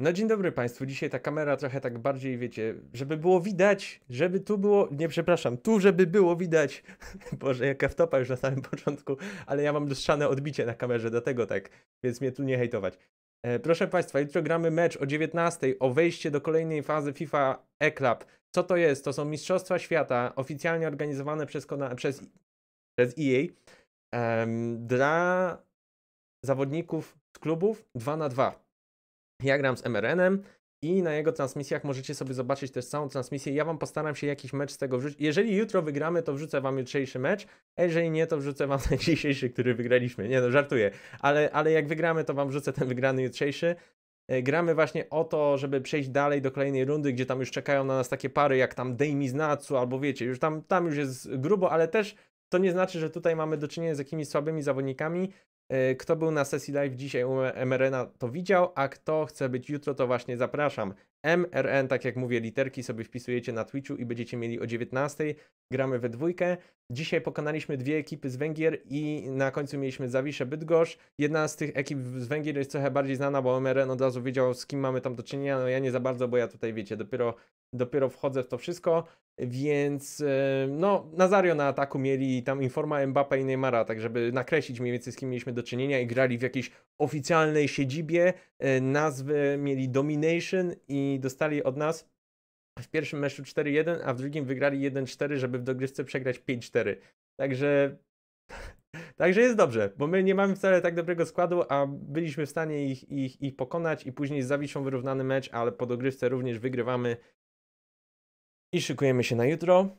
No dzień dobry Państwu, dzisiaj ta kamera trochę tak bardziej, wiecie, żeby było widać, żeby tu było, nie przepraszam, tu żeby było widać, Boże jaka wtopa już na samym początku, ale ja mam lustrzane odbicie na kamerze, dlatego tak, więc mnie tu nie hejtować. E, proszę Państwa, jutro gramy mecz o 19:00 o wejście do kolejnej fazy FIFA E-Club. Co to jest? To są Mistrzostwa Świata, oficjalnie organizowane przez, przez, przez EA e, dla zawodników z klubów 2 na 2 ja gram z MRN-em i na jego transmisjach możecie sobie zobaczyć też całą transmisję. Ja wam postaram się jakiś mecz z tego wrzucić. Jeżeli jutro wygramy, to wrzucę wam jutrzejszy mecz, a jeżeli nie, to wrzucę wam ten dzisiejszy, który wygraliśmy. Nie no, żartuję, ale, ale jak wygramy, to wam wrzucę ten wygrany jutrzejszy. E, gramy właśnie o to, żeby przejść dalej do kolejnej rundy, gdzie tam już czekają na nas takie pary jak tam Dejmi z Natsu, albo wiecie, już tam, tam już jest grubo, ale też to nie znaczy, że tutaj mamy do czynienia z jakimiś słabymi zawodnikami. E, kto był na sesji live dzisiaj u mrn to widział, a kto chce być jutro, to właśnie zapraszam. MRN, tak jak mówię, literki sobie wpisujecie na Twitchu i będziecie mieli o 19:00. Gramy we dwójkę. Dzisiaj pokonaliśmy dwie ekipy z Węgier i na końcu mieliśmy Zawisze Bydgosz. Jedna z tych ekip z Węgier jest trochę bardziej znana, bo MRN od razu wiedział, z kim mamy tam do czynienia. No ja nie za bardzo, bo ja tutaj, wiecie, dopiero dopiero wchodzę w to wszystko, więc e, no, Nazario na ataku mieli tam informa Mbappe i Neymara, tak żeby nakreślić mniej więcej z kim mieliśmy do czynienia i grali w jakiejś oficjalnej siedzibie. E, Nazwy mieli Domination i dostali od nas w pierwszym meczu 4-1, a w drugim wygrali 1-4, żeby w dogrywce przegrać 5-4. Także Także jest dobrze, bo my nie mamy wcale tak dobrego składu, a byliśmy w stanie ich, ich, ich pokonać i później z Zawiszą wyrównany mecz, ale po dogrywce również wygrywamy i szykujemy się na jutro.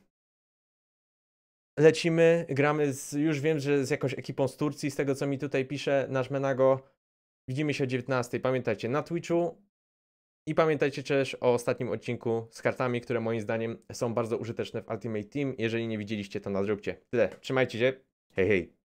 Lecimy, gramy z, już wiem, że z jakąś ekipą z Turcji, z tego co mi tutaj pisze nasz Menago. Widzimy się o 19. Pamiętajcie na Twitchu i pamiętajcie też o ostatnim odcinku z kartami, które moim zdaniem są bardzo użyteczne w Ultimate Team. Jeżeli nie widzieliście, to nadróbcie. Tyle, trzymajcie się, hej hej.